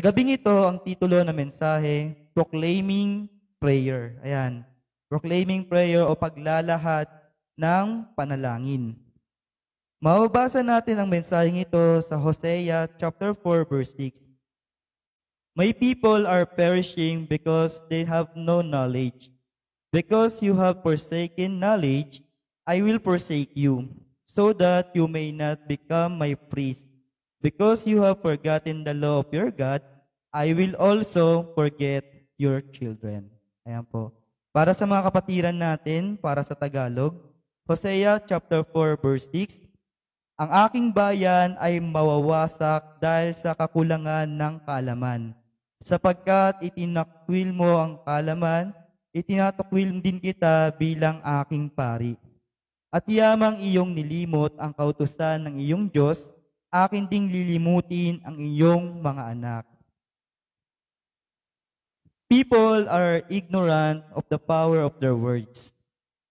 Sa gabing ito, ang titulo ng mensahe, Proclaiming Prayer. Ayan, Proclaiming Prayer o paglalahat ng panalangin. Mababasa natin ang mensaheng ito sa Hosea chapter 4 verse 6. My people are perishing because they have no knowledge. Because you have forsaken knowledge, I will forsake you, so that you may not become my priest. Because you have forgotten the law of your God, I will also forget your children. Ayan po. Para sa mga kapatiran natin, para sa Tagalog, Hosea chapter 4 verse 6, Ang aking bayan ay mawawasak dahil sa kakulangan ng kalaman. Sapagkat itinakwil mo ang kalaman, itinatakwil din kita bilang aking pari. At yamang iyong nilimot ang kautusan ng iyong Diyos, akin ding lilimutin ang inyong mga anak. People are ignorant of the power of their words.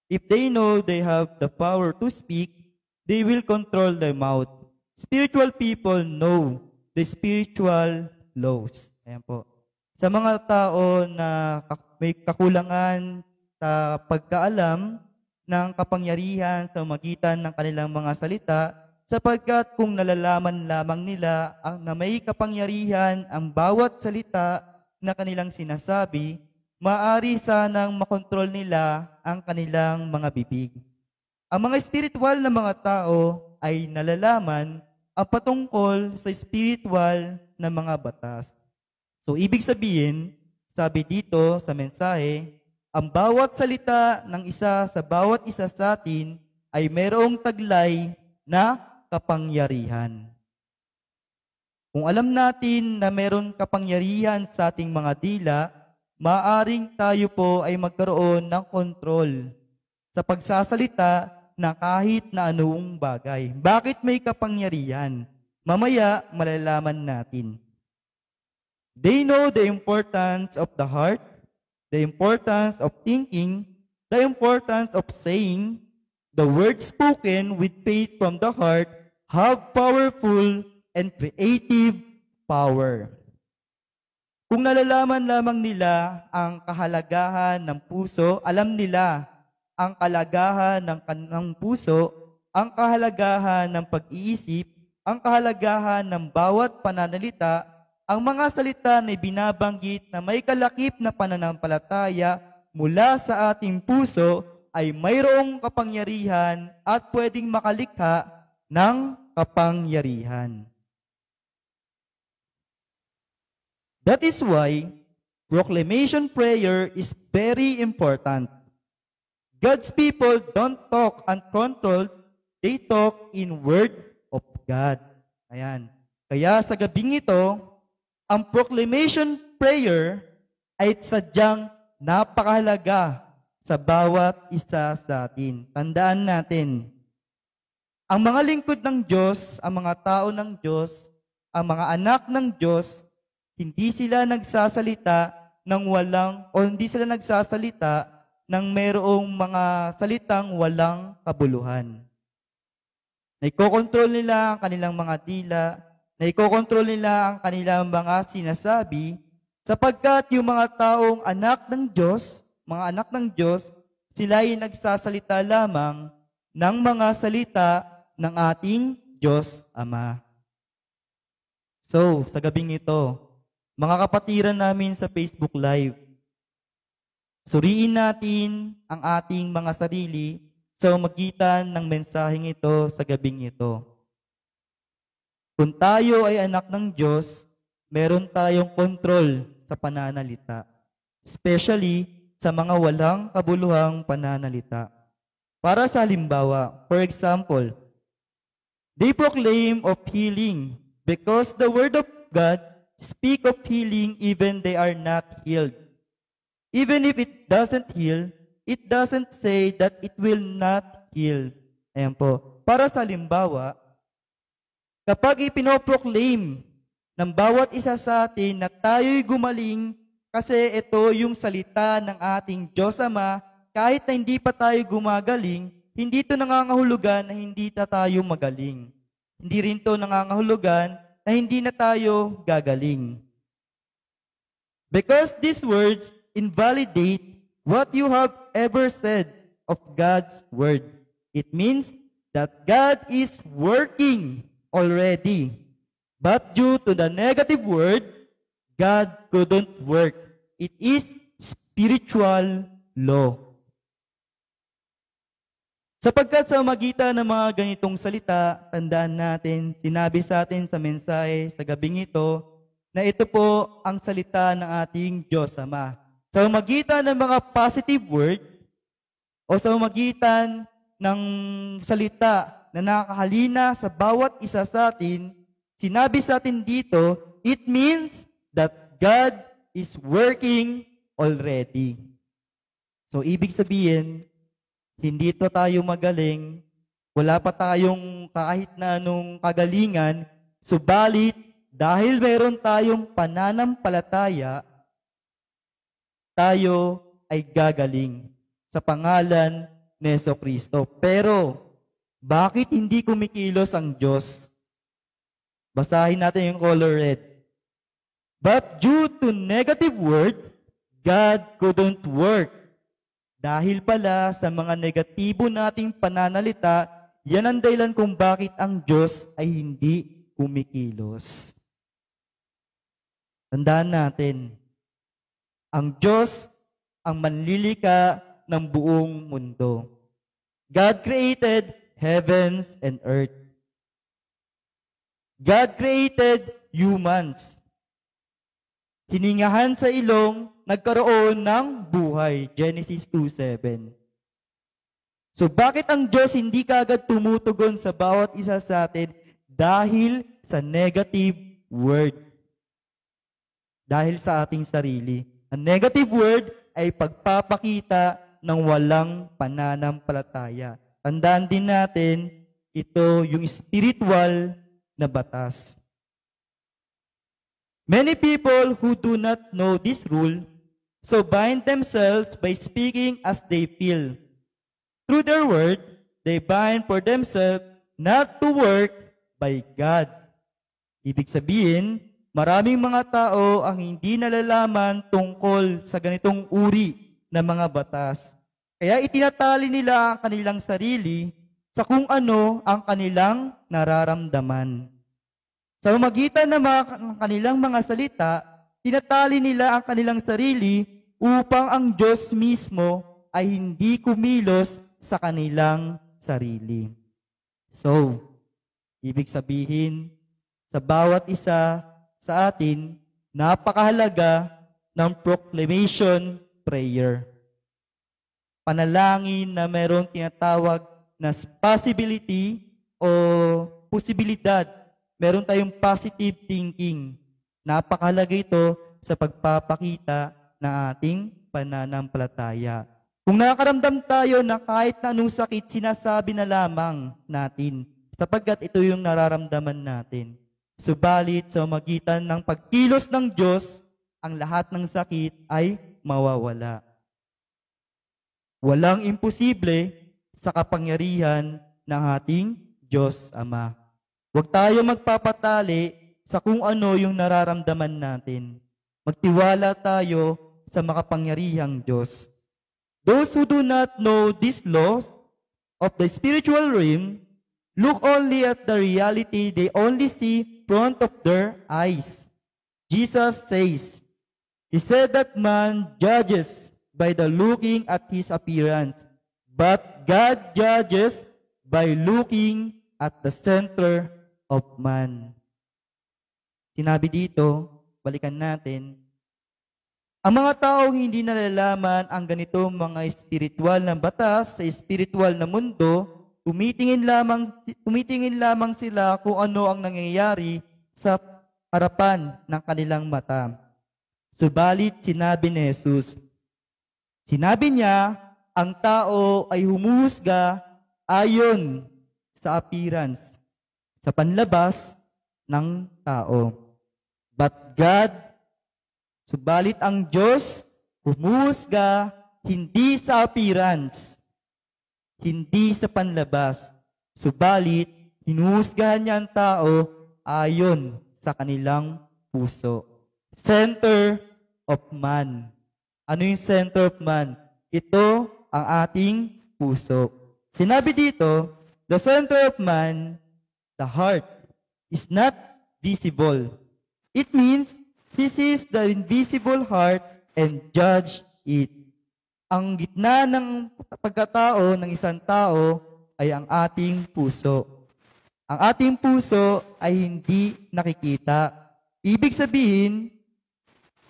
If they know they have the power to speak, they will control their mouth. Spiritual people know the spiritual laws. Ayan po. Sa mga tao na may kakulangan sa pagkaalam ng kapangyarihan sa magitan ng kanilang mga salita, sapagkat kung nalalaman lamang nila ang na may kapangyarihan ang bawat salita na kanilang sinasabi, maari sanang makontrol nila ang kanilang mga bibig. Ang mga spiritual na mga tao ay nalalaman ang patungkol sa spiritual na mga batas. So ibig sabihin, sabi dito sa mensahe, ang bawat salita ng isa sa bawat isa sa atin ay mayroong taglay na kapangyarihan. Kung alam natin na meron kapangyarihan sa ating mga dila, maaring tayo po ay magkaroon ng kontrol sa pagsasalita na kahit na anong bagay. Bakit may kapangyarihan? Mamaya malalaman natin. They know the importance of the heart, the importance of thinking, the importance of saying the words spoken with faith from the heart have powerful and creative power. Kung nalalaman lamang nila ang kahalagahan ng puso, alam nila ang kalagahan ng kanang puso, ang kahalagahan ng pag-iisip, ang kahalagahan ng bawat pananalita, ang mga salita na binabanggit na may kalakip na pananampalataya mula sa ating puso ay mayroong kapangyarihan at pwedeng makalikha ng kapangyarihan. That is why proclamation prayer is very important. God's people don't talk uncontrolled, they talk in word of God. Ayan. Kaya sa gabing ito, ang proclamation prayer ay sadyang napakahalaga sa bawat isa sa atin. Tandaan natin, ang mga lingkod ng Diyos, ang mga tao ng Diyos, ang mga anak ng Diyos, hindi sila nagsasalita ng walang, o hindi sila nagsasalita ng merong mga salitang walang kabuluhan. Naikokontrol nila ang kanilang mga dila, naikokontrol nila ang kanilang mga sinasabi, sapagkat yung mga taong anak ng Diyos, mga anak ng Diyos, sila ay nagsasalita lamang ng mga salita ng ating Diyos Ama. So, sa gabing ito, mga kapatiran namin sa Facebook Live, suriin natin ang ating mga sarili sa umagitan ng mensaheng ito sa gabing ito. Kung tayo ay anak ng Diyos, meron tayong kontrol sa pananalita, especially sa mga walang kabuluhang pananalita. Para sa halimbawa, for example, They proclaim of healing because the word of God speak of healing even they are not healed. Even if it doesn't heal, it doesn't say that it will not heal. Ayan po. Para sa limbawa, kapag ipinoproclaim ng bawat isa sa atin na tayo'y gumaling kasi ito yung salita ng ating Diyos Ama, kahit na hindi pa tayo gumagaling, hindi ito nangangahulugan na hindi na tayo magaling. Hindi rin ito nangangahulugan na hindi na tayo gagaling. Because these words invalidate what you have ever said of God's word. It means that God is working already. But due to the negative word, God couldn't work. It is spiritual law. Sapagkat sa magitan ng mga ganitong salita, tandaan natin, sinabi sa atin sa mensahe sa gabing ito, na ito po ang salita ng ating Diyos Ama. Sa magitan ng mga positive word, o sa magitan ng salita na nakahalina sa bawat isa sa atin, sinabi sa atin dito, it means that God is working already. So, ibig sabihin, hindi to tayo magaling, wala pa tayong kahit na anong kagalingan, subalit dahil meron tayong pananampalataya, tayo ay gagaling sa pangalan ni Yeso Kristo. Pero, bakit hindi kumikilos ang Diyos? Basahin natin yung color red. But due to negative work, God couldn't work dahil pala sa mga negatibo nating pananalita, yan ang dahilan kung bakit ang Diyos ay hindi kumikilos. Tandaan natin, ang Diyos ang manlilika ng buong mundo. God created heavens and earth. God created humans. Hiningahan sa ilong nagkaroon ng buhay. Genesis 2.7 So bakit ang Diyos hindi kaagad tumutugon sa bawat isa sa atin? Dahil sa negative word. Dahil sa ating sarili. Ang negative word ay pagpapakita ng walang pananampalataya. Tandaan din natin, ito yung spiritual na batas. Many people who do not know this rule so bind themselves by speaking as they feel. Through their word, they bind for themselves not to work by God. Ibig sabihin, maraming mga tao ang hindi nalalaman tungkol sa ganitong uri ng mga batas. Kaya itinatali nila ang kanilang sarili sa kung ano ang kanilang nararamdaman. Sa umagitan ng mga, ng kanilang mga salita, tinatali nila ang kanilang sarili upang ang Diyos mismo ay hindi kumilos sa kanilang sarili. So, ibig sabihin, sa bawat isa sa atin, napakahalaga ng proclamation prayer. Panalangin na mayroong tinatawag na possibility o posibilidad. Meron tayong positive thinking. Napakalaga ito sa pagpapakita ng ating pananampalataya. Kung nakaramdam tayo na kahit na anong sakit, sinasabi na lamang natin sapagkat ito yung nararamdaman natin. Subalit sa magitan ng pagkilos ng Diyos, ang lahat ng sakit ay mawawala. Walang imposible sa kapangyarihan ng ating Diyos Ama. Huwag tayo magpapatali sa kung ano yung nararamdaman natin. Magtiwala tayo sa makapangyarihang Diyos. Those who do not know this laws of the spiritual realm look only at the reality they only see front of their eyes. Jesus says, He said that man judges by the looking at his appearance, but God judges by looking at the center of man. Sinabi dito, balikan natin, ang mga taong hindi nalalaman ang ganito mga espiritual na batas sa espiritual na mundo, tumitingin lamang, tumitingin lamang sila kung ano ang nangyayari sa harapan ng kanilang mata. Subalit sinabi ni Jesus, sinabi niya, ang tao ay humuhusga ayon sa appearance, sa panlabas ng tao. But God, subalit ang Diyos, humusga hindi sa appearance, hindi sa panlabas, subalit hinuhusgahan niya ang tao ayon sa kanilang puso. Center of man. Ano yung center of man? Ito ang ating puso. Sinabi dito, the center of man, the heart, is not visible. It means, He sees the invisible heart and judge it. Ang gitna ng pagkatao ng isang tao ay ang ating puso. Ang ating puso ay hindi nakikita. Ibig sabihin,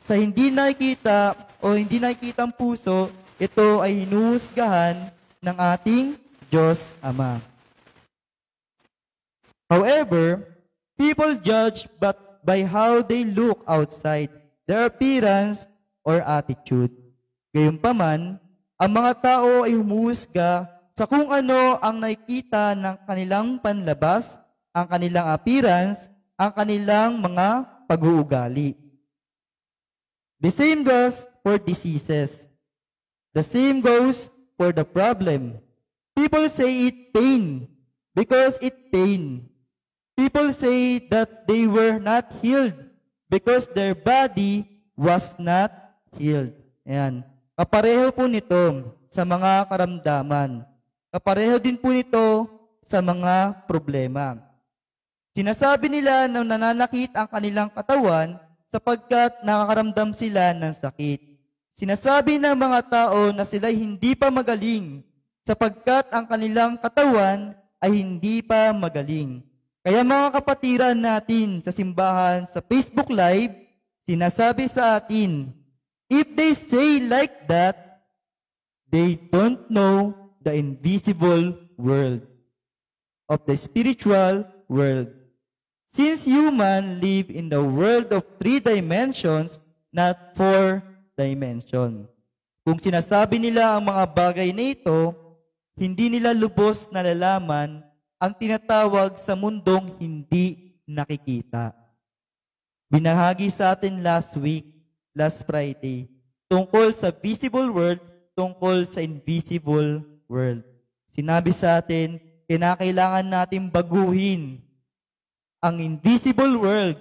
sa hindi nakikita o hindi nakikita ang puso, ito ay hinuhusgahan ng ating Diyos Ama. However, people judge but by how they look outside, their appearance, or attitude. Gayunpaman, ang mga tao ay humuhusga sa kung ano ang nakikita ng kanilang panlabas, ang kanilang appearance, ang kanilang mga pag-uugali. The same goes for diseases. The same goes for the problem. People say it pain because it pain. People say that they were not healed because their body was not healed. Ayan. Kapareho po nito sa mga karamdaman. Kapareho din po nito sa mga problema. Sinasabi nila na nananakit ang kanilang katawan sapagkat nakakaramdam sila ng sakit. Sinasabi ng mga tao na sila hindi pa magaling sapagkat ang kanilang katawan ay hindi pa magaling. Kaya mga kapatiran natin sa simbahan, sa Facebook Live, sinasabi sa atin, if they say like that, they don't know the invisible world of the spiritual world. Since human live in the world of three dimensions, not four dimension. Kung sinasabi nila ang mga bagay na ito, hindi nila lubos nalalaman ang tinatawag sa mundong hindi nakikita. Binahagi sa atin last week, last Friday, tungkol sa visible world, tungkol sa invisible world. Sinabi sa atin, kinakailangan natin baguhin ang invisible world,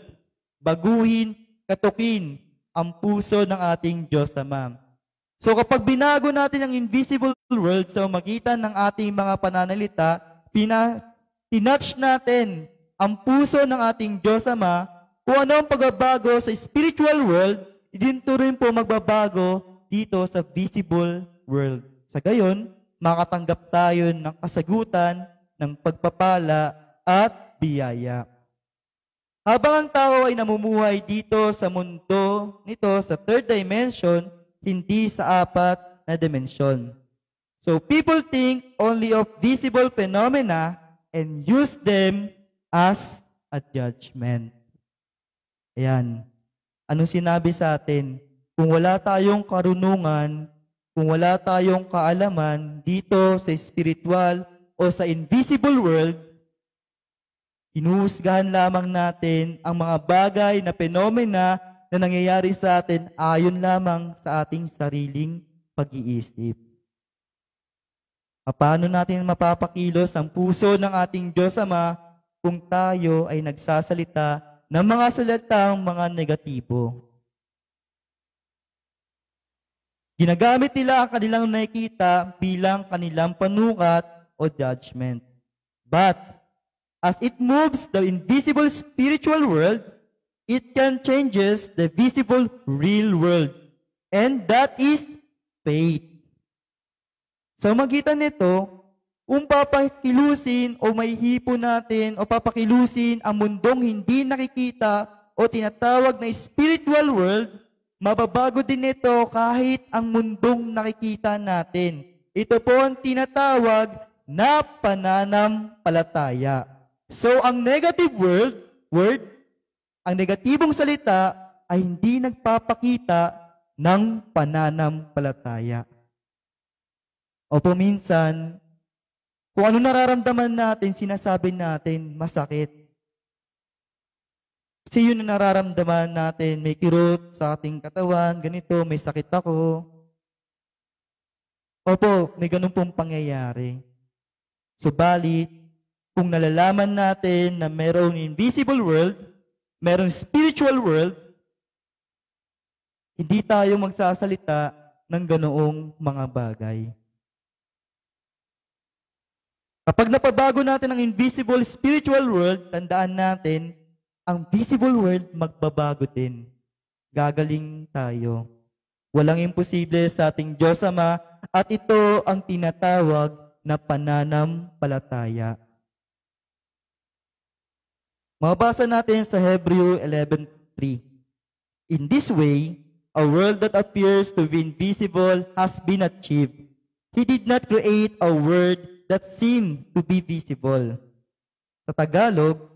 baguhin, katukin ang puso ng ating Diyos Ama. So kapag binago natin ang invisible world sa so magitan ng ating mga pananalita, pina, tinouch natin ang puso ng ating Diyos Ama kung ano ang pagbabago sa spiritual world, dito rin po magbabago dito sa visible world. Sa gayon, makatanggap tayo ng kasagutan ng pagpapala at biyaya. Habang ang tao ay namumuhay dito sa mundo nito sa third dimension, hindi sa apat na dimension. So people think only of visible phenomena and use them as a judgment. Ayan. Ano sinabi sa atin? Kung wala tayong karunungan, kung wala tayong kaalaman dito sa spiritual o sa invisible world, inuhusgahan lamang natin ang mga bagay na fenomena na nangyayari sa atin ayon lamang sa ating sariling pag-iisip. Ah, paano natin mapapakilos ang puso ng ating Diyos Ama kung tayo ay nagsasalita ng mga salitang mga negatibo? Ginagamit nila ang kanilang nakikita bilang kanilang panukat o judgment. But, as it moves the invisible spiritual world, it can changes the visible real world. And that is faith. Sa magitan nito, kung papakilusin o may natin o papakilusin ang mundong hindi nakikita o tinatawag na spiritual world, mababago din ito kahit ang mundong nakikita natin. Ito po ang tinatawag na pananampalataya. So ang negative world, word, ang negatibong salita ay hindi nagpapakita ng pananampalataya. Opo minsan, kung ano nararamdaman natin, sinasabi natin, masakit. Kasi yun na nararamdaman natin, may kirot sa ating katawan, ganito, may sakit ako. Opo, may ganun pong pangyayari. Subalit, kung nalalaman natin na merong invisible world, merong spiritual world, hindi tayo magsasalita ng ganoong mga bagay. Kapag napabago natin ang invisible spiritual world, tandaan natin, ang visible world magbabago din. Gagaling tayo. Walang imposible sa ating Diyos Ama at ito ang tinatawag na pananampalataya. Mabasa natin sa Hebrew 11.3. In this way, a world that appears to be invisible has been achieved. He did not create a world that seem to be visible. Sa Tagalog,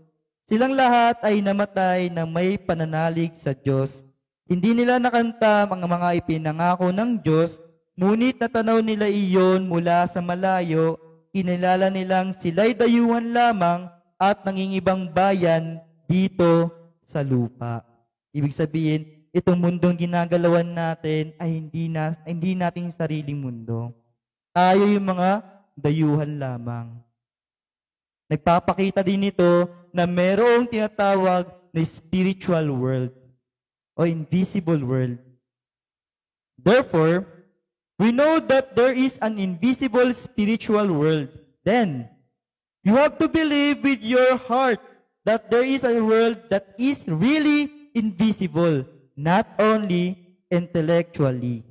silang lahat ay namatay na may pananalig sa Diyos. Hindi nila nakanta mga mga ipinangako ng Diyos, ngunit natanaw nila iyon mula sa malayo, inilala nilang sila'y dayuhan lamang at nangingibang bayan dito sa lupa. Ibig sabihin, itong mundong ginagalawan natin ay hindi, na, hindi nating sariling mundo. Tayo yung mga dayuhan lamang. Nagpapakita din ito na merong tinatawag na spiritual world o invisible world. Therefore, we know that there is an invisible spiritual world. Then, you have to believe with your heart that there is a world that is really invisible, not only intellectually.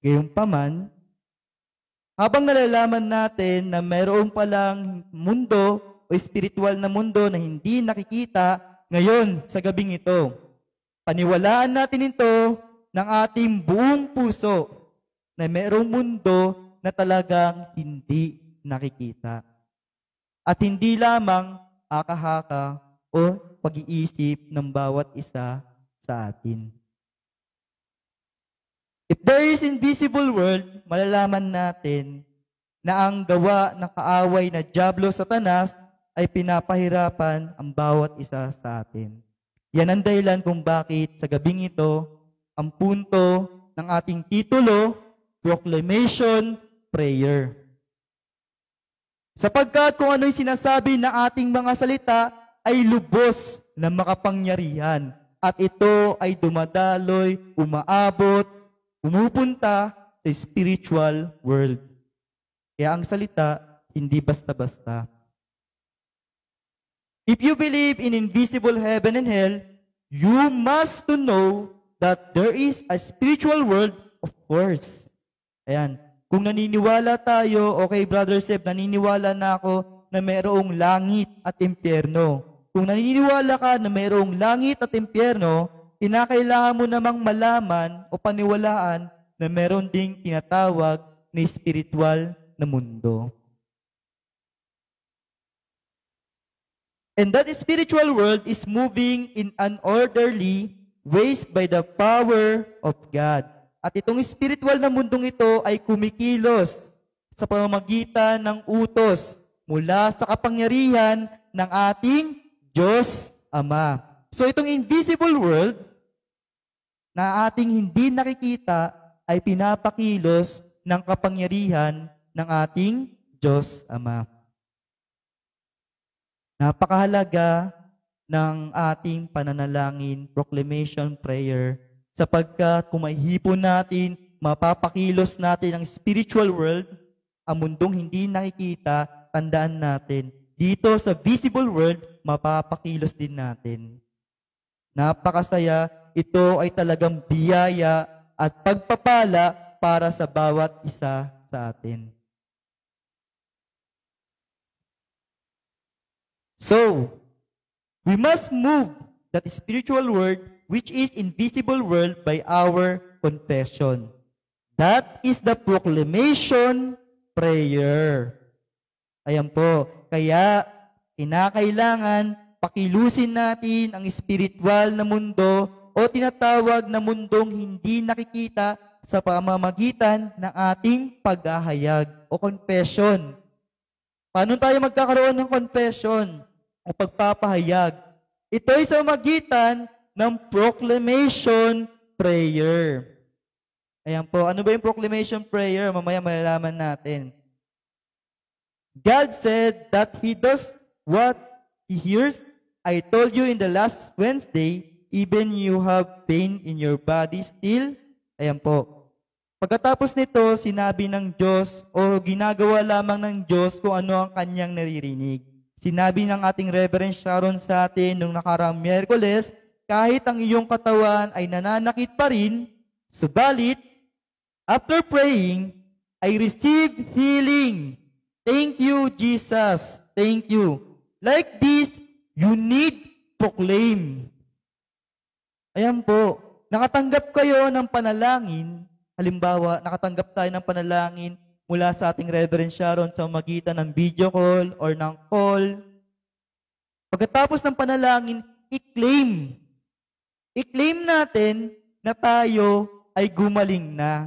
Gayunpaman, habang nalalaman natin na mayroon palang mundo o spiritual na mundo na hindi nakikita ngayon sa gabing ito. Paniwalaan natin ito ng ating buong puso na mayroong mundo na talagang hindi nakikita. At hindi lamang akahaka o pag-iisip ng bawat isa sa atin. If there is invisible world, malalaman natin na ang gawa na kaaway na Diablo Satanas ay pinapahirapan ang bawat isa sa atin. Yan ang dahilan kung bakit sa gabing ito, ang punto ng ating titulo, Proclamation Prayer. Sapagkat kung ano'y sinasabi na ating mga salita ay lubos na makapangyarihan at ito ay dumadaloy, umaabot, pumupunta sa spiritual world. Kaya ang salita, hindi basta-basta. If you believe in invisible heaven and hell, you must to know that there is a spiritual world, of course. Ayan. Kung naniniwala tayo, okay, Brother Seb, naniniwala na ako na mayroong langit at impyerno. Kung naniniwala ka na mayroong langit at impyerno, kinakailangan mo namang malaman o paniwalaan na meron ding tinatawag na spiritual na mundo. And that spiritual world is moving in orderly ways by the power of God. At itong spiritual na mundong ito ay kumikilos sa pamamagitan ng utos mula sa kapangyarihan ng ating Diyos Ama. So itong invisible world na ating hindi nakikita ay pinapakilos ng kapangyarihan ng ating Diyos Ama. Napakahalaga ng ating pananalangin, proclamation prayer, sapagkat kung maihipon natin, mapapakilos natin ang spiritual world, ang mundong hindi nakikita, tandaan natin, dito sa visible world, mapapakilos din natin. Napakasaya ito ay talagang biyaya at pagpapala para sa bawat isa sa atin. So, we must move that spiritual world which is invisible world by our confession. That is the proclamation prayer. Ayan po. Kaya, kinakailangan pakilusin natin ang spiritual na mundo o tinatawag na mundong hindi nakikita sa pamamagitan ng ating paghahayag o confession. Paano tayo magkakaroon ng confession o pagpapahayag? Ito ay sa magitan ng proclamation prayer. Ayan po. Ano ba yung proclamation prayer? Mamaya malalaman natin. God said that He does what He hears. I told you in the last Wednesday even you have pain in your body still. Ayan po. Pagkatapos nito, sinabi ng Diyos o ginagawa lamang ng Diyos kung ano ang kanyang naririnig. Sinabi ng ating Reverend Sharon sa atin nung nakaraang Miyerkules, kahit ang iyong katawan ay nananakit pa rin, subalit, after praying, I receive healing. Thank you, Jesus. Thank you. Like this, you need proclaim. Ayan po, nakatanggap kayo ng panalangin, halimbawa, nakatanggap tayo ng panalangin mula sa ating Reverend Sharon sa magitan ng video call or ng call. Pagkatapos ng panalangin, i-claim. I-claim natin na tayo ay gumaling na.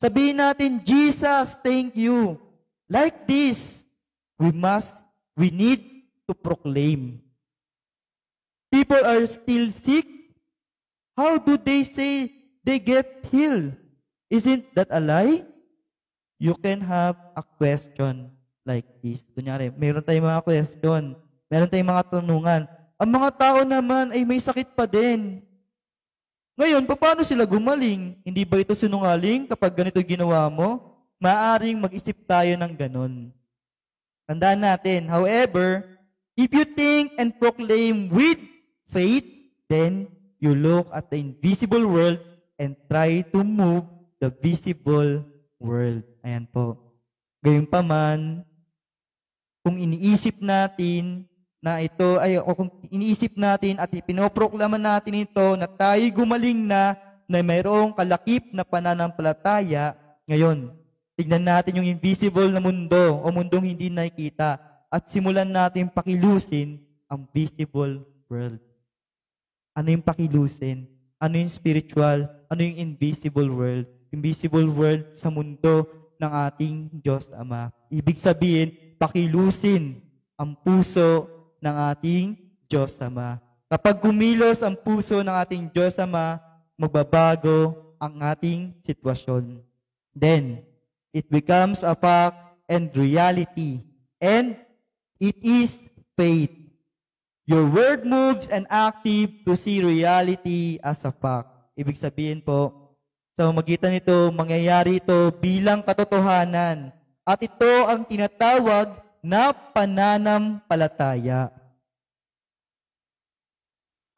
Sabihin natin, Jesus, thank you. Like this, we must, we need to proclaim. People are still sick. How do they say they get healed? Isn't that a lie? You can have a question like this. Kunyari, meron tayong mga question. Meron tayong mga tanungan. Ang mga tao naman ay may sakit pa din. Ngayon, paano sila gumaling? Hindi ba ito sinungaling kapag ganito ginawa mo? Maaring mag-isip tayo ng ganun. Tandaan natin, however, if you think and proclaim with faith, then you look at the invisible world and try to move the visible world. Ayan po. Gayunpaman, kung iniisip natin na ito, ay, o kung iniisip natin at ipinoproklaman natin ito na tayo gumaling na na mayroong kalakip na pananampalataya, ngayon, tignan natin yung invisible na mundo o mundong hindi nakikita at simulan natin pakilusin ang visible world. Ano yung pakilusin? Ano yung spiritual? Ano yung invisible world? Invisible world sa mundo ng ating Diyos Ama. Ibig sabihin, pakilusin ang puso ng ating Diyos Ama. Kapag kumilos ang puso ng ating Diyos Ama, magbabago ang ating sitwasyon. Then, it becomes a fact and reality. And it is faith. Your word moves and active to see reality as a fact. Ibig sabihin po, sa magitan nito, mangyayari ito bilang katotohanan. At ito ang tinatawag na pananampalataya.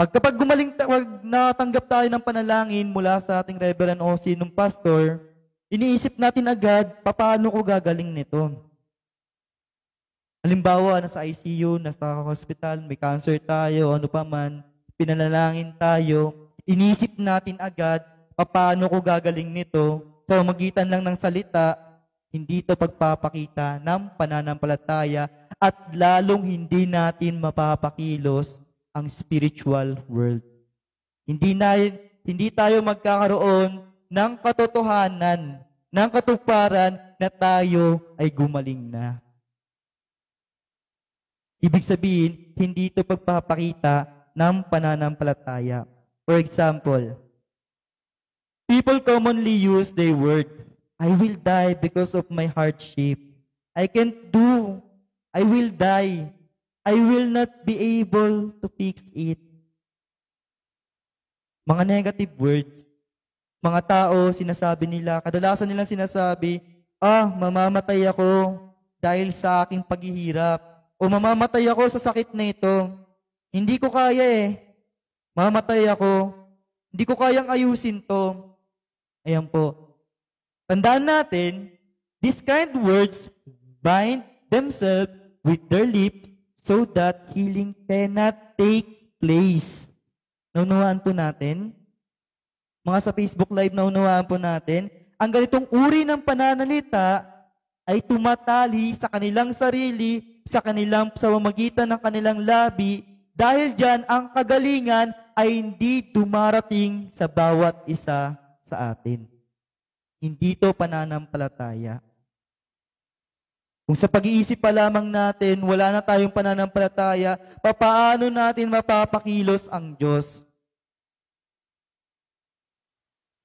Pagkapag gumaling, pag natanggap tayo ng panalangin mula sa ating Reverend Osi nung pastor, iniisip natin agad, paano ko gagaling nito? Halimbawa, nasa ICU, nasa hospital, may cancer tayo, ano pa man, pinalalangin tayo, inisip natin agad, paano ko gagaling nito? So, magitan lang ng salita, hindi ito pagpapakita ng pananampalataya at lalong hindi natin mapapakilos ang spiritual world. Hindi, na, hindi tayo magkakaroon ng katotohanan, ng katuparan na tayo ay gumaling na. Ibig sabihin, hindi ito pagpapakita ng pananampalataya. For example, people commonly use the word, I will die because of my hardship. I can't do. I will die. I will not be able to fix it. Mga negative words. Mga tao, sinasabi nila, kadalasan nilang sinasabi, ah, mamamatay ako dahil sa aking paghihirap o mamamatay ako sa sakit na ito. Hindi ko kaya eh. Mamatay ako. Hindi ko kayang ayusin to. Ayan po. Tandaan natin, these kind words bind themselves with their lip so that healing cannot take place. Naunawaan po natin? Mga sa Facebook Live, naunawaan po natin? Ang ganitong uri ng pananalita ay tumatali sa kanilang sarili, sa kanilang sa pamagitan ng kanilang labi, dahil diyan ang kagalingan ay hindi dumarating sa bawat isa sa atin. Hindi to pananampalataya. Kung sa pag-iisip pa lamang natin, wala na tayong pananampalataya, papaano natin mapapakilos ang Diyos?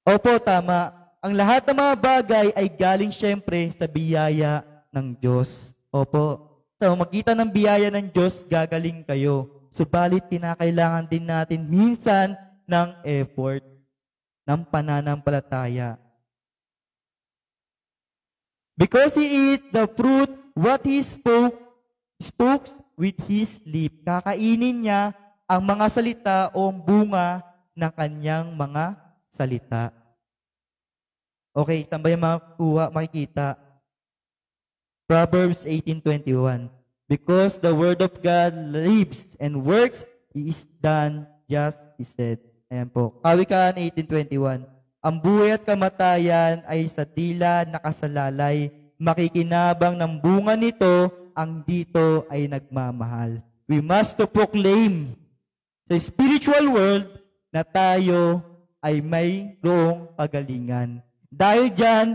Opo, tama. Ang lahat ng mga bagay ay galing siyempre sa biyaya ng Diyos. Opo. Sa so, makita ng biyaya ng Diyos, gagaling kayo. Subalit, kinakailangan din natin minsan ng effort, ng pananampalataya. Because he eat the fruit, what he spoke, spoke with his lip. Kakainin niya ang mga salita o bunga ng kanyang mga salita. Okay, saan ba yung makukuha, makikita? Proverbs 18.21 Because the word of God lives and works, He is done, just He said. Ayan po. Kawikaan 18.21 Ang buhay at kamatayan ay sa tila nakasalalay. Makikinabang ng bunga nito, ang dito ay nagmamahal. We must to proclaim sa spiritual world na tayo ay may roong pagalingan. Dahil dyan,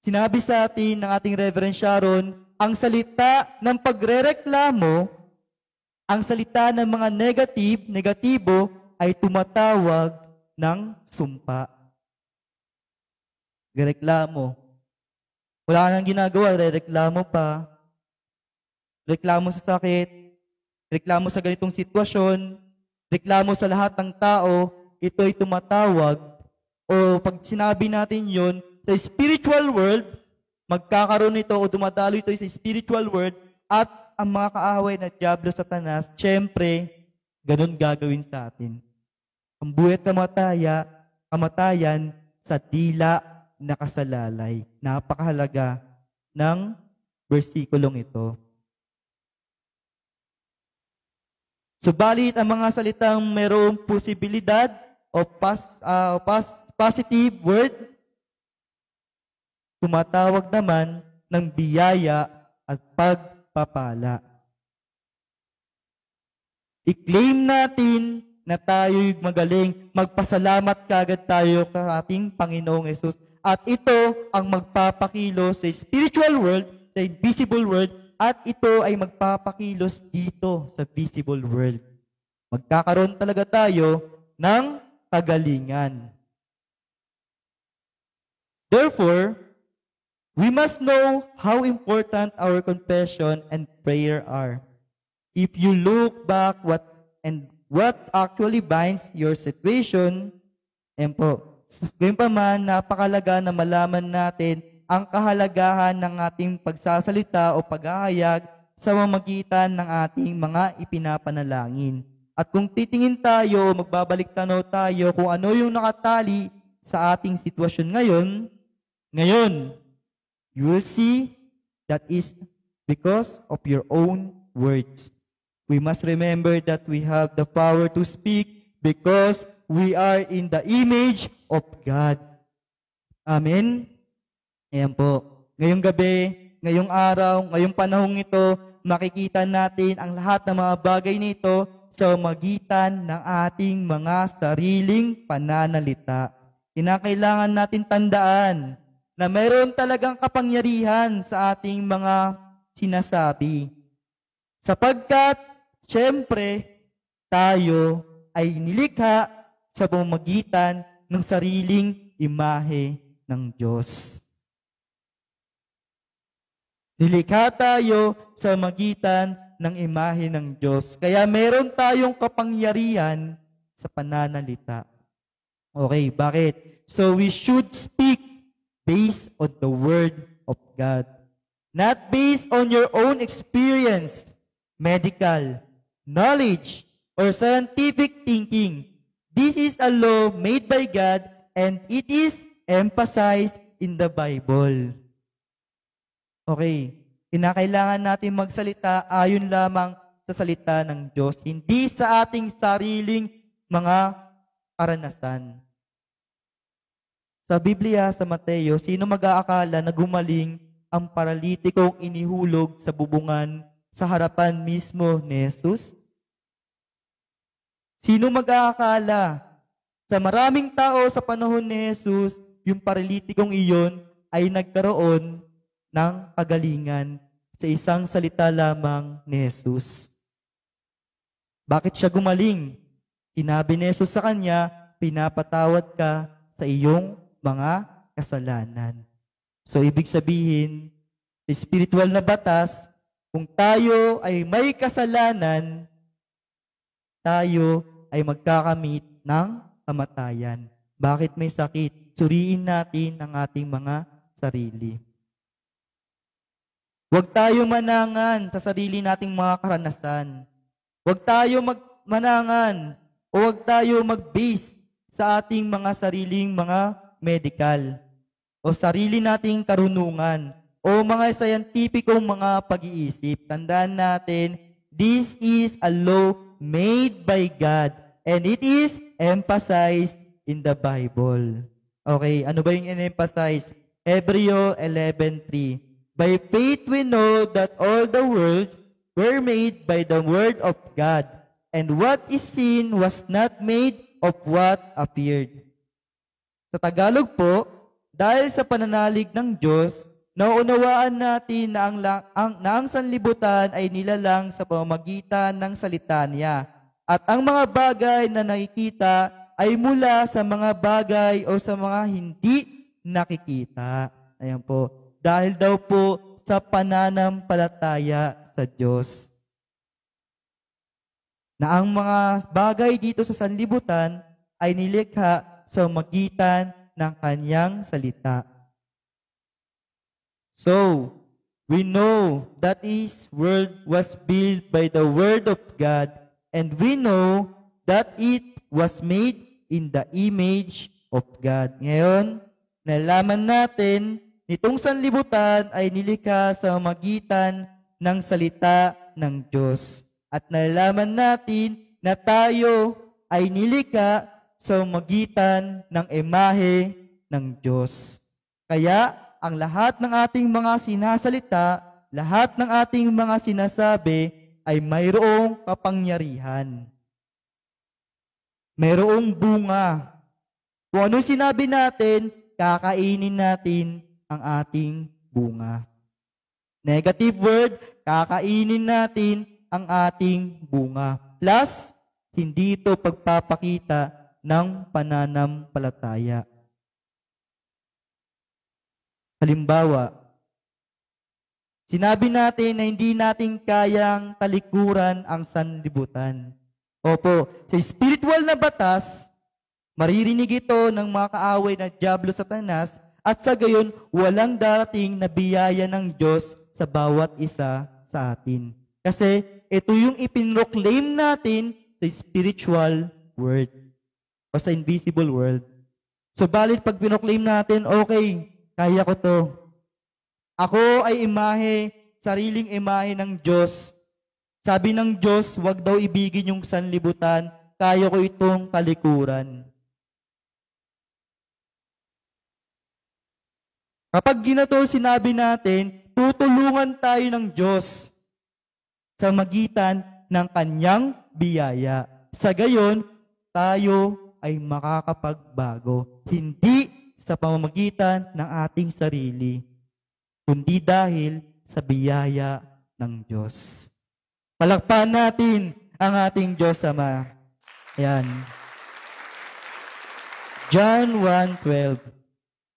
sinabi sa atin ng ating Reverend Sharon, ang salita ng pagrereklamo, ang salita ng mga negative, negatibo, ay tumatawag ng sumpa. Reklamo. Wala nang ginagawa, rereklamo pa. Reklamo sa sakit, reklamo sa ganitong sitwasyon, reklamo sa lahat ng tao, ito ay tumatawag o pag sinabi natin yon sa spiritual world, magkakaroon ito o dumadalo ito sa spiritual world at ang mga kaaway na Diablo Satanas, syempre, ganun gagawin sa atin. Ang buhay kamataya, kamatayan sa dila nakasalalay. Napakahalaga ng versikulong ito. Subalit, ang mga salitang mayroong posibilidad o pas, uh, pas positive word, tumatawag naman ng biyaya at pagpapala. I-claim natin na tayo'y magaling. Magpasalamat kagad tayo sa ating Panginoong Yesus. At ito ang magpapakilos sa spiritual world, sa invisible world, at ito ay magpapakilos dito sa visible world. Magkakaroon talaga tayo ng kagalingan. Therefore, we must know how important our confession and prayer are. If you look back what and what actually binds your situation, yan po. Ganyan pa man, napakalaga na malaman natin ang kahalagahan ng ating pagsasalita o paghahayag sa mamagitan ng ating mga ipinapanalangin. At kung titingin tayo, magbabalik tanaw tayo kung ano yung nakatali sa ating sitwasyon ngayon, ngayon, you will see that is because of your own words. We must remember that we have the power to speak because we are in the image of God. Amen? Ayan po. Ngayong gabi, ngayong araw, ngayong panahong ito, makikita natin ang lahat ng mga bagay nito sa magitan ng ating mga sariling pananalita. Kinakailangan natin tandaan na mayroon talagang kapangyarihan sa ating mga sinasabi. Sapagkat, siyempre, tayo ay nilikha sa pamagitan ng sariling imahe ng Diyos. Nilikha tayo sa magitan ng imahe ng Diyos. Kaya meron tayong kapangyarihan sa pananalita. Okay, bakit? So we should speak based on the Word of God. Not based on your own experience, medical, knowledge, or scientific thinking. This is a law made by God and it is emphasized in the Bible. Okay, kinakailangan natin magsalita ayon lamang sa salita ng Diyos, hindi sa ating sariling mga karanasan. Sa Biblia, sa Mateo, sino mag-aakala na gumaling ang paralitikong inihulog sa bubungan sa harapan mismo ni Jesus? Sino mag-aakala sa maraming tao sa panahon ni Jesus, yung paralitikong iyon ay nagkaroon ng kagalingan sa isang salita lamang ni Jesus. Bakit siya gumaling? Inabi ni Jesus sa kanya, pinapatawad ka sa iyong mga kasalanan. So, ibig sabihin, spiritual na batas, kung tayo ay may kasalanan, tayo ay magkakamit ng kamatayan. Bakit may sakit? Suriin natin ang ating mga sarili. Huwag tayo manangan sa sarili nating mga karanasan. Huwag tayo magmanangan o huwag tayo mag-base sa ating mga sariling mga medical o sarili nating karunungan o mga scientificong mga pag-iisip. Tandaan natin, this is a law made by God and it is emphasized in the Bible. Okay, ano ba yung emphasize? Hebreo 11.3 By faith we know that all the worlds were made by the word of God, and what is seen was not made of what appeared. Sa Tagalog po, dahil sa pananalig ng Diyos, nauunawaan natin na ang, ang, na ang sanlibutan ay nilalang sa pamamagitan ng salita niya. At ang mga bagay na nakikita ay mula sa mga bagay o sa mga hindi nakikita. Ayan po. Dahil daw po sa pananampalataya sa Diyos. Na ang mga bagay dito sa sanlibutan ay nilikha sa magitan ng kanyang salita. So, we know that this world was built by the word of God, and we know that it was made in the image of God. Ngayon, nalaman natin nitong sanlibutan ay nilikha sa magitan ng salita ng Diyos. At nalaman natin na tayo ay nilikha sa magitan ng imahe ng Diyos. Kaya ang lahat ng ating mga sinasalita, lahat ng ating mga sinasabi ay mayroong kapangyarihan. Mayroong bunga. Kung ano sinabi natin, kakainin natin ang ating bunga. Negative word, kakainin natin ang ating bunga. Plus, hindi ito pagpapakita ng pananampalataya. Halimbawa, sinabi natin na hindi natin kayang talikuran ang sanlibutan. Opo, sa spiritual na batas, maririnig ito ng mga kaaway na Diablo Satanas at sa gayon walang darating na biyaya ng Diyos sa bawat isa sa atin. Kasi ito yung ipinroclaim natin sa spiritual word o sa invisible world. So balit pag pinoclaim natin, okay, kaya ko to. Ako ay imahe, sariling imahe ng Diyos. Sabi ng Diyos, wag daw ibigin yung sanlibutan, kaya ko itong talikuran. Kapag ginato sinabi natin, tutulungan tayo ng Diyos sa magitan ng kanyang biyaya. Sa gayon, tayo ay makakapagbago, hindi sa pamamagitan ng ating sarili, kundi dahil sa biyaya ng Diyos. Palakpan natin ang ating Diyos Ama. Ayan. John 1.12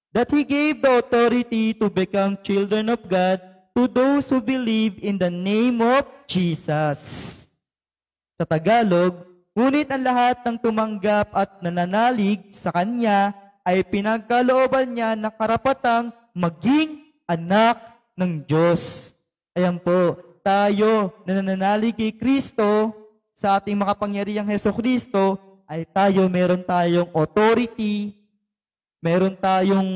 That He gave the authority to become children of God to those who believe in the name of Jesus. Sa Tagalog, Ngunit ang lahat ng tumanggap at nananalig sa Kanya ay pinagkalooban niya na karapatang maging anak ng Diyos. Ayan po, tayo na nananalig kay Kristo sa ating makapangyarihang Heso Kristo ay tayo meron tayong authority, meron tayong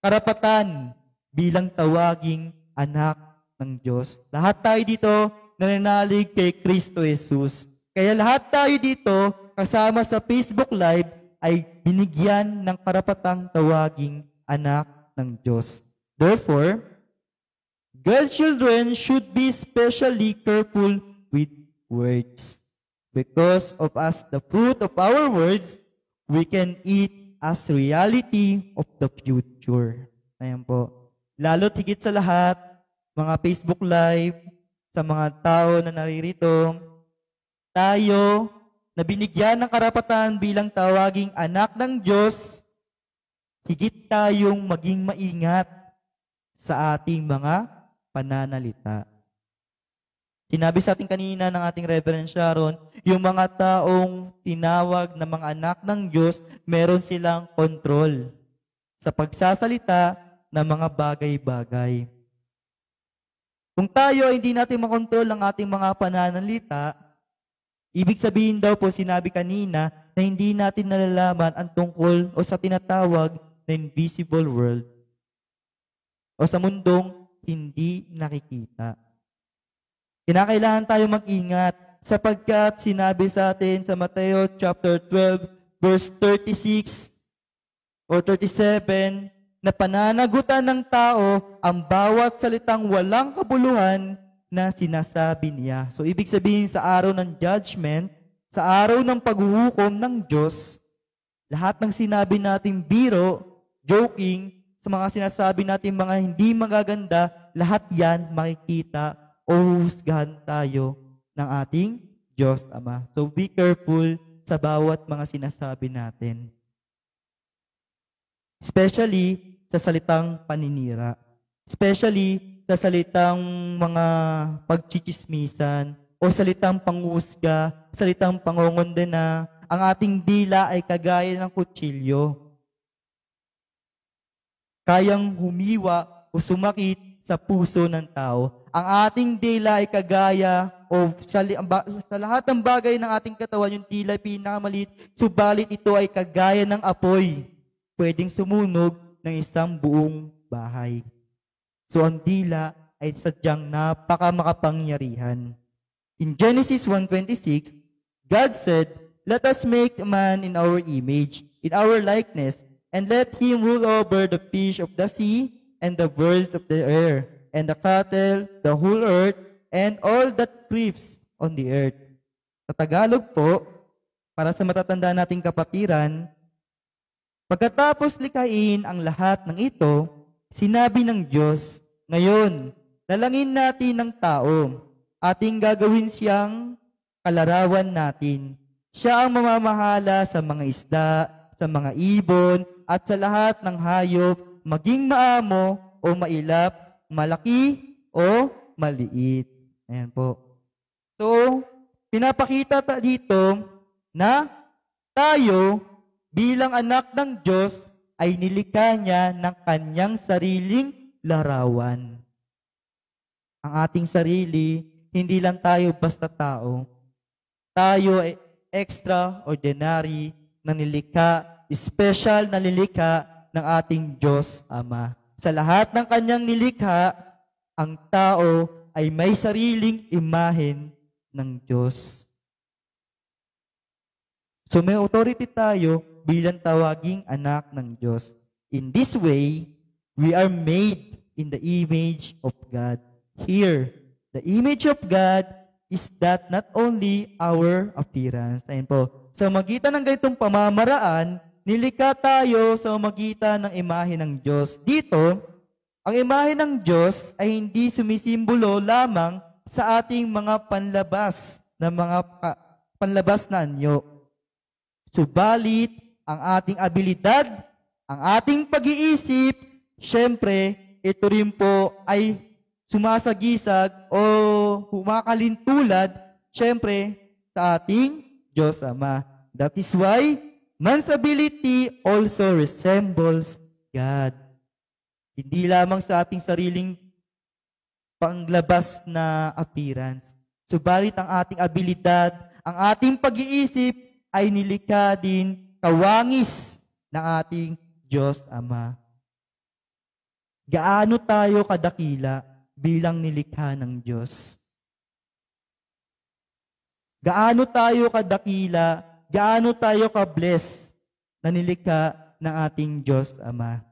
karapatan bilang tawaging anak ng Diyos. Lahat tayo dito nananalig kay Kristo Jesus. Kaya lahat tayo dito, kasama sa Facebook Live, ay binigyan ng karapatang tawaging anak ng Diyos. Therefore, God's children should be specially careful with words. Because of us, the fruit of our words, we can eat as reality of the future. Ayan po. Lalo higit sa lahat, mga Facebook Live, sa mga tao na naririto, tayo na binigyan ng karapatan bilang tawaging anak ng Diyos, higit tayong maging maingat sa ating mga pananalita. Sinabi sa ating kanina ng ating Reverend Sharon, yung mga taong tinawag na mga anak ng Diyos, meron silang kontrol sa pagsasalita ng mga bagay-bagay. Kung tayo hindi natin makontrol ang ating mga pananalita, Ibig sabihin daw po sinabi kanina na hindi natin nalalaman ang tungkol o sa tinatawag na invisible world o sa mundong hindi nakikita. Kinakailangan tayo mag-ingat sapagkat sinabi sa atin sa Mateo chapter 12 verse 36 or 37 na pananagutan ng tao ang bawat salitang walang kabuluhan na sinasabi niya. So, ibig sabihin sa araw ng judgment, sa araw ng paghuhukom ng Diyos, lahat ng sinabi nating biro, joking, sa mga sinasabi natin mga hindi magaganda, lahat yan makikita o husgahan tayo ng ating Diyos Ama. So be careful sa bawat mga sinasabi natin. Especially sa salitang paninira. Especially sa salitang mga pagchichismisan o salitang pangusga, salitang pangongondena, ang ating dila ay kagaya ng kutsilyo. Kayang humiwa o sumakit sa puso ng tao. Ang ating dila ay kagaya o sa, sa lahat ng bagay ng ating katawan, yung dila ay pinakamalit, subalit ito ay kagaya ng apoy. Pwedeng sumunog ng isang buong bahay. So ang dila ay sadyang napaka makapangyarihan. In Genesis 1.26, God said, Let us make man in our image, in our likeness, and let him rule over the fish of the sea, and the birds of the air, and the cattle, the whole earth, and all that creeps on the earth. Sa Tagalog po, para sa matatanda nating kapatiran, pagkatapos likain ang lahat ng ito, Sinabi ng Diyos, ngayon, lalangin natin ang tao. Ating gagawin siyang kalarawan natin. Siya ang mamamahala sa mga isda, sa mga ibon, at sa lahat ng hayop, maging maamo o mailap, malaki o maliit. Ayan po. So, pinapakita ta dito na tayo bilang anak ng Diyos ay nilikha niya ng kanyang sariling larawan. Ang ating sarili, hindi lang tayo basta tao. Tayo ay extraordinary na nilikha, special na nilikha ng ating Diyos Ama. Sa lahat ng kanyang nilikha, ang tao ay may sariling imahen ng Diyos. So may authority tayo bilang tawaging anak ng Diyos. In this way, we are made in the image of God. Here, the image of God is that not only our appearance. Ayan po. Sa magitan ng ganitong pamamaraan, nilikha tayo sa magitan ng imahe ng Diyos. Dito, ang imahe ng Diyos ay hindi sumisimbolo lamang sa ating mga panlabas na mga panlabas na anyo. Subalit, ang ating abilidad, ang ating pag-iisip, syempre, ito rin po ay sumasagisag o humakalintulad, syempre, sa ating Diyos Ama. That is why man's ability also resembles God. Hindi lamang sa ating sariling panglabas na appearance. Subalit ang ating abilidad, ang ating pag-iisip ay nilikha din kawangis ng ating Diyos Ama. Gaano tayo kadakila bilang nilikha ng Diyos? Gaano tayo kadakila, gaano tayo ka-bless na nilikha ng ating Diyos Ama?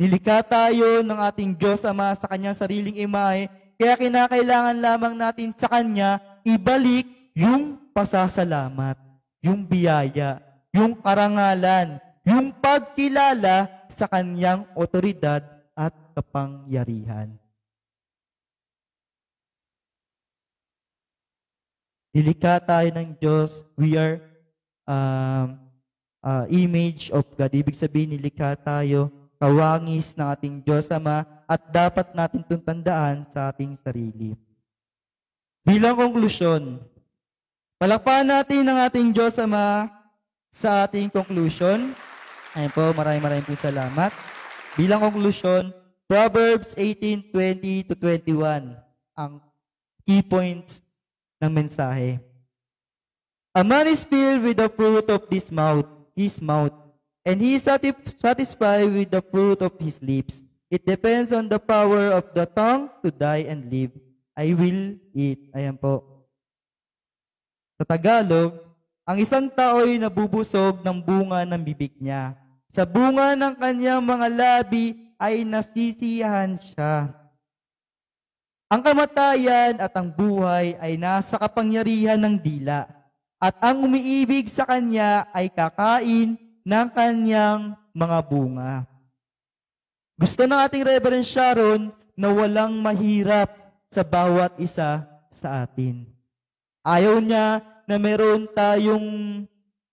Nilikha tayo ng ating Diyos Ama sa kanyang sariling imahe, kaya kinakailangan lamang natin sa kanya ibalik yung pasasalamat, yung biyaya yung karangalan, yung pagkilala sa kanyang otoridad at kapangyarihan. Nilikha tayo ng Diyos. We are um, uh, image of God. Ibig sabihin, nilikha tayo, kawangis ng ating Diyos Ama, at dapat natin itong tandaan sa ating sarili. Bilang konklusyon, palakpahan natin ang ating Diyos Ama sa ating conclusion. Ayun po, maraming maraming po salamat. Bilang conclusion, Proverbs 18:20 to 21 ang key points ng mensahe. A man is filled with the fruit of his mouth, his mouth, and he is satisfied with the fruit of his lips. It depends on the power of the tongue to die and live. I will eat. Ayan po. Sa Tagalog, ang isang tao ay nabubusog ng bunga ng bibig niya. Sa bunga ng kanyang mga labi ay nasisiyahan siya. Ang kamatayan at ang buhay ay nasa kapangyarihan ng dila, at ang umiibig sa kanya ay kakain ng kanyang mga bunga. Gusto ng ating Reverend Sharon na walang mahirap sa bawat isa sa atin. Ayaw niya na meron tayong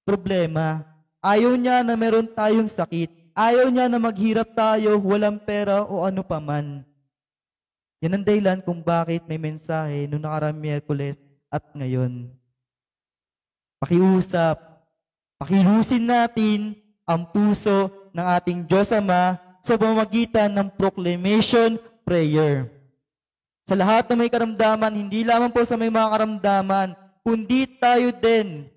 problema. Ayaw niya na meron tayong sakit. Ayaw niya na maghirap tayo, walang pera o ano paman. Yan ang dahilan kung bakit may mensahe noong nakarang Miyerkules at ngayon. Pakiusap, pakilusin natin ang puso ng ating Diyos Ama sa pamamagitan ng proclamation prayer. Sa lahat na may karamdaman, hindi lamang po sa may mga karamdaman, kundi tayo din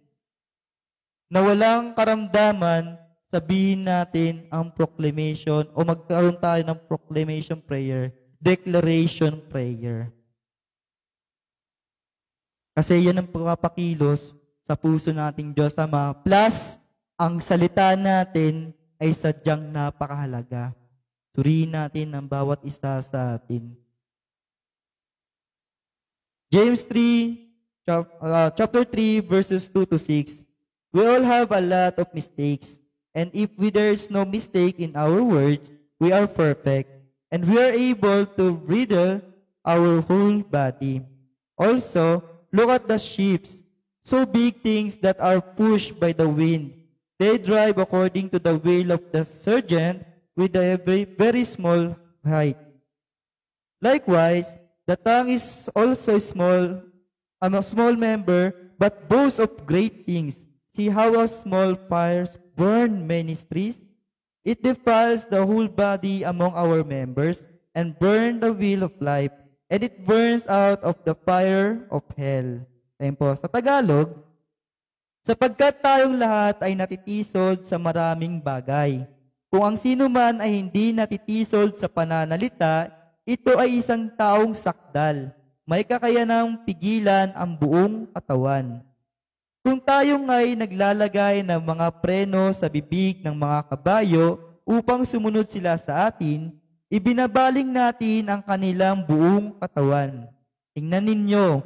na walang karamdaman, sabihin natin ang proclamation o magkaroon tayo ng proclamation prayer, declaration prayer. Kasi yan ang pumapakilos sa puso nating Diyos Ama. Plus, ang salita natin ay sadyang napakahalaga. Suriin natin ang bawat isa sa atin. James 3, Uh, chapter 3, verses 2 to 6, we all have a lot of mistakes. And if we, there is no mistake in our words, we are perfect. And we are able to riddle our whole body. Also, look at the ships, so big things that are pushed by the wind. They drive according to the will of the sergeant with a very, very small height. Likewise, the tongue is also small I'm a small member, but boasts of great things. See how a small fires burn many trees? It defiles the whole body among our members and burn the wheel of life, and it burns out of the fire of hell. Ayan po, sa Tagalog, sapagkat tayong lahat ay natitisod sa maraming bagay. Kung ang sino man ay hindi natitisod sa pananalita, ito ay isang taong sakdal may kakayanang pigilan ang buong katawan. Kung tayo ngay naglalagay ng mga preno sa bibig ng mga kabayo upang sumunod sila sa atin, ibinabaling natin ang kanilang buong katawan. Tingnan ninyo,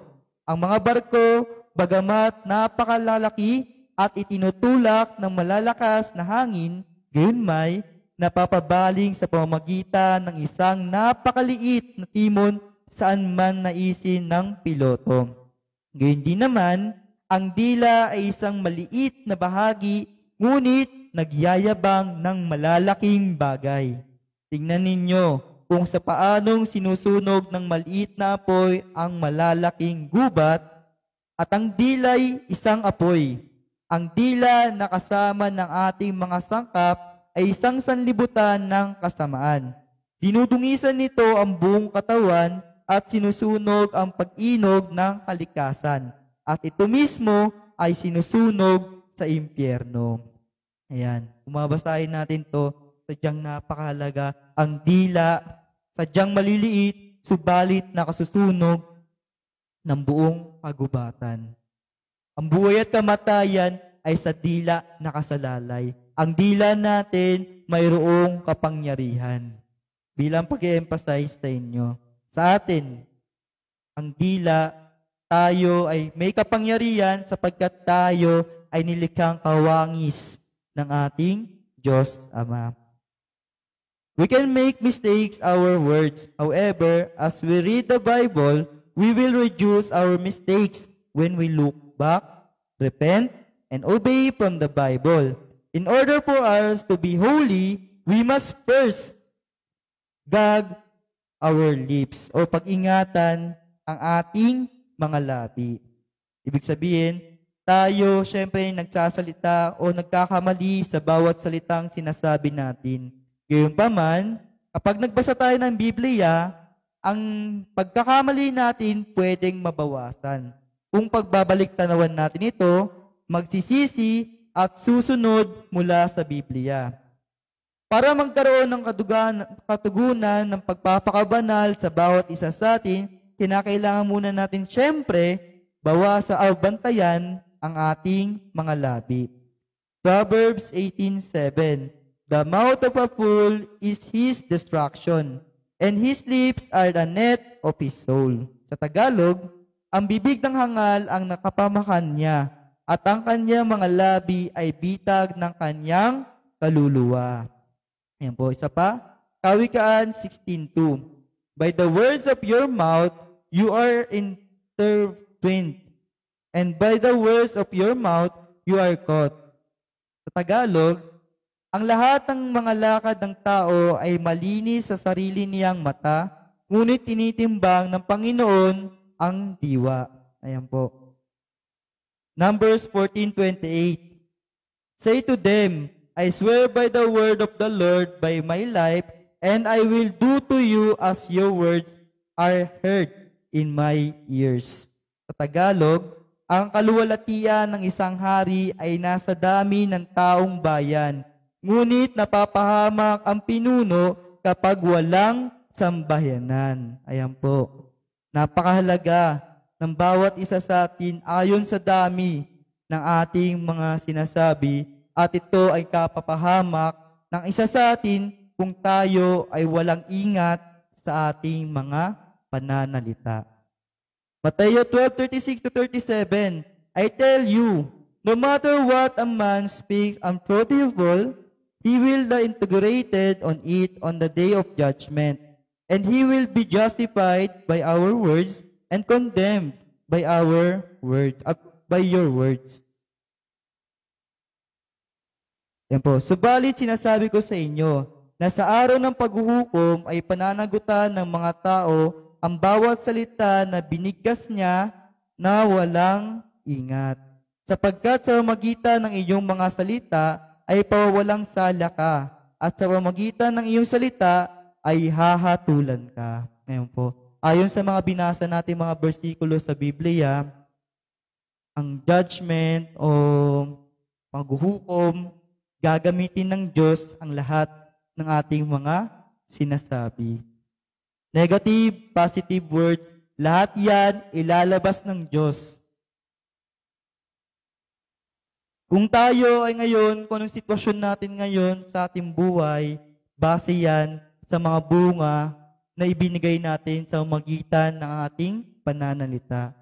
ang mga barko, bagamat napakalalaki at itinutulak ng malalakas na hangin, gayunmay, napapabaling sa pamamagitan ng isang napakaliit na timon saan man naisin ng piloto. Ngayon din naman, ang dila ay isang maliit na bahagi, ngunit nagyayabang ng malalaking bagay. Tingnan ninyo kung sa paanong sinusunog ng maliit na apoy ang malalaking gubat at ang dilay isang apoy. Ang dila na kasama ng ating mga sangkap ay isang sanlibutan ng kasamaan. Dinudungisan nito ang buong katawan at sinusunog ang pag-inog ng kalikasan. At ito mismo ay sinusunog sa impyerno. Ayan, umabasahin natin to. Sadyang napakahalaga ang dila, sadyang maliliit, subalit nakasusunog ng buong kagubatan. Ang buhay at kamatayan ay sa dila nakasalalay. Ang dila natin mayroong kapangyarihan. Bilang pag-emphasize sa inyo sa atin. Ang dila, tayo ay may kapangyarihan sapagkat tayo ay nilikhang kawangis ng ating Diyos Ama. We can make mistakes our words. However, as we read the Bible, we will reduce our mistakes when we look back, repent, and obey from the Bible. In order for us to be holy, we must first gag our lips o pag-ingatan ang ating mga labi. Ibig sabihin, tayo syempre nagsasalita o nagkakamali sa bawat salitang sinasabi natin. Gayunpaman, kapag nagbasa tayo ng Biblia, ang pagkakamali natin pwedeng mabawasan. Kung pagbabalik tanawan natin ito, magsisisi at susunod mula sa Biblia para magkaroon ng kadugan, katugunan ng pagpapakabanal sa bawat isa sa atin, kinakailangan muna natin syempre bawa sa bantayan ang ating mga labi. Proverbs 18.7 The mouth of a fool is his destruction, and his lips are the net of his soul. Sa Tagalog, ang bibig ng hangal ang nakapamakan niya, at ang kanyang mga labi ay bitag ng kanyang kaluluwa. Ayan po, isa pa. Kawikaan 16.2 By the words of your mouth, you are intertwined. And by the words of your mouth, you are caught. Sa Tagalog, ang lahat ng mga lakad ng tao ay malinis sa sarili niyang mata, ngunit tinitimbang ng Panginoon ang diwa. Ayan po. Numbers 14.28 Say to them, I swear by the word of the Lord, by my life, and I will do to you as your words are heard in my ears. Sa Tagalog, ang kaluwalatian ng isang hari ay nasa dami ng taong bayan, ngunit napapahamak ang pinuno kapag walang sambayanan. Ayan po. Napakahalaga ng bawat isa sa atin ayon sa dami ng ating mga sinasabi at ito ay kapapahamak ng isa sa atin kung tayo ay walang ingat sa ating mga pananalita. Mateo 12:36 to 37, I tell you, no matter what a man speaks unprofitable, he will be integrated on it on the day of judgment, and he will be justified by our words and condemned by our word, uh, by your words. Yan po. Subalit sinasabi ko sa inyo na sa araw ng paghuhukom ay pananagutan ng mga tao ang bawat salita na binigkas niya na walang ingat. Sapagkat sa magitan ng inyong mga salita ay pawawalang sala ka, at sa magitan ng iyong salita ay hahatulan ka. Ngayon po, ayon sa mga binasa natin mga bersikulo sa Biblia, ang judgment o paghuhukom gagamitin ng Diyos ang lahat ng ating mga sinasabi. Negative, positive words, lahat yan ilalabas ng Diyos. Kung tayo ay ngayon, kung anong sitwasyon natin ngayon sa ating buhay, base yan sa mga bunga na ibinigay natin sa magitan ng ating pananalita.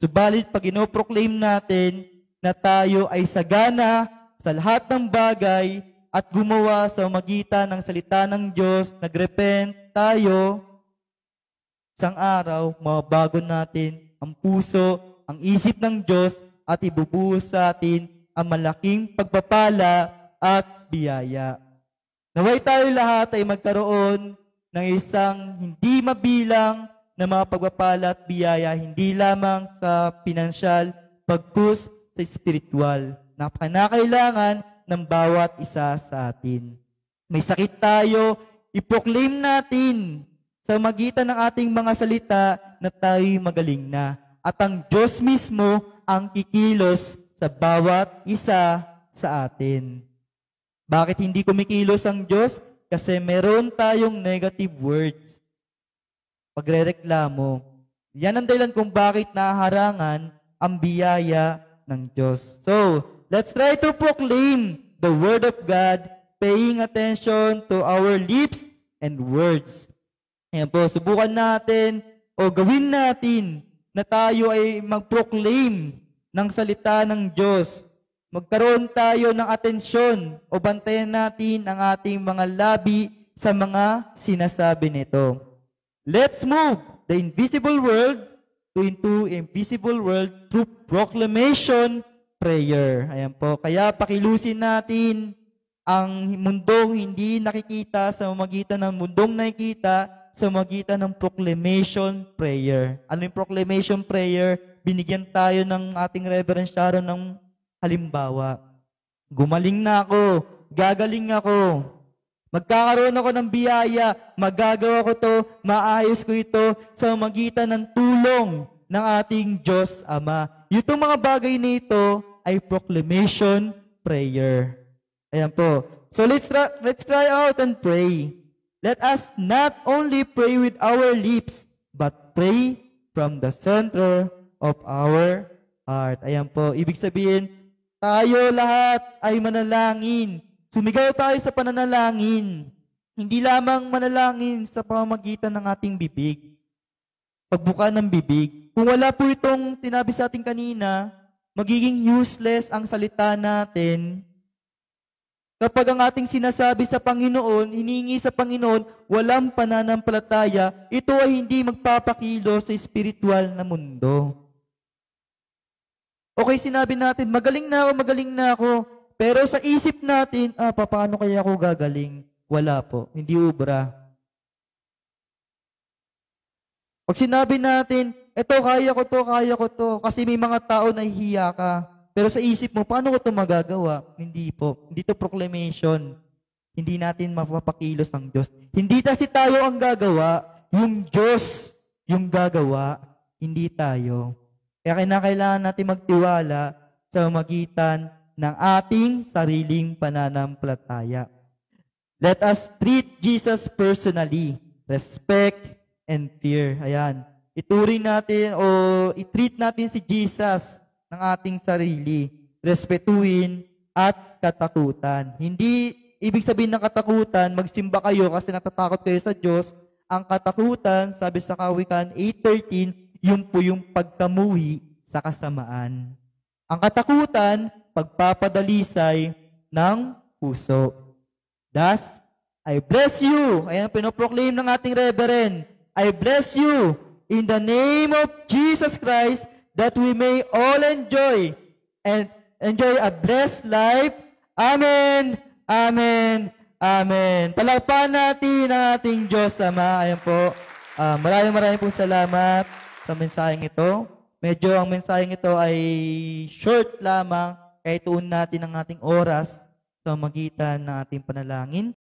Subalit, pag inoproclaim natin na tayo ay sagana sa lahat ng bagay at gumawa sa magitan ng salita ng Diyos, nagrepent tayo, isang araw, mabago natin ang puso, ang isip ng Diyos at ibubuhos sa atin ang malaking pagpapala at biyaya. Naway tayo lahat ay magkaroon ng isang hindi mabilang na mga pagpapala at biyaya, hindi lamang sa pinansyal, pagkus sa espiritual na panakailangan ng bawat isa sa atin. May sakit tayo, ipoklaim natin sa magitan ng ating mga salita na tayo'y magaling na. At ang Diyos mismo ang kikilos sa bawat isa sa atin. Bakit hindi kumikilos ang Diyos? Kasi meron tayong negative words. Pagrereklamo. Yan ang dahilan kung bakit naharangan ang biyaya ng Diyos. So, Let's try to proclaim the Word of God, paying attention to our lips and words. Ayan po, subukan natin o gawin natin na tayo ay mag-proclaim ng salita ng Diyos. Magkaroon tayo ng atensyon o bantayan natin ang ating mga labi sa mga sinasabi nito. Let's move the invisible world to into invisible world through proclamation prayer. Ayan po. Kaya pakilusin natin ang mundong hindi nakikita sa magitan ng mundong nakikita sa magitan ng proclamation prayer. Ano yung proclamation prayer? Binigyan tayo ng ating Reverend Sharon ng halimbawa. Gumaling na ako. Gagaling ako. Magkakaroon ako ng biyaya. Magagawa ko to. Maayos ko ito sa magitan ng tulong ng ating Diyos Ama. Itong mga bagay nito ay proclamation prayer. Ayan po. So let's, try, let's cry out and pray. Let us not only pray with our lips, but pray from the center of our heart. Ayan po. Ibig sabihin, tayo lahat ay manalangin. Sumigaw tayo sa pananalangin. Hindi lamang manalangin sa pamamagitan ng ating bibig pagbuka ng bibig. Kung wala po itong tinabi sa atin kanina, magiging useless ang salita natin Kapag ang ating sinasabi sa Panginoon, hiningi sa Panginoon, walang pananampalataya, ito ay hindi magpapakilo sa espiritual na mundo. Okay, sinabi natin, magaling na ako, magaling na ako. Pero sa isip natin, ah, paano kaya ako gagaling? Wala po, hindi ubra. Pag sinabi natin, eto kaya ko to, kaya ko to, kasi may mga tao na hiya ka. Pero sa isip mo, paano ko to magagawa? Hindi po. Hindi to proclamation. Hindi natin mapapakilos ang Diyos. Hindi kasi tayo ang gagawa, yung Diyos yung gagawa, hindi tayo. Kaya kinakailangan natin magtiwala sa magitan ng ating sariling pananampalataya. Let us treat Jesus personally. Respect, and fear. Ayan. Ituring natin o itreat natin si Jesus ng ating sarili. Respetuhin at katakutan. Hindi ibig sabihin ng katakutan, magsimba kayo kasi natatakot kayo sa Diyos. Ang katakutan, sabi sa Kawikan 8.13, yun po yung pagkamuhi sa kasamaan. Ang katakutan, pagpapadalisay ng puso. Thus, I bless you. Ayan, pinoproclaim ng ating reverend. I bless you in the name of Jesus Christ that we may all enjoy and enjoy a blessed life. Amen. Amen. Amen. Palakpan natin ang ating Diyos Ama. Ayan po. Uh, maraming maraming po salamat sa mensaheng ito. Medyo ang mensaheng ito ay short lamang kaya tuon natin ang ating oras sa magitan ng ating panalangin.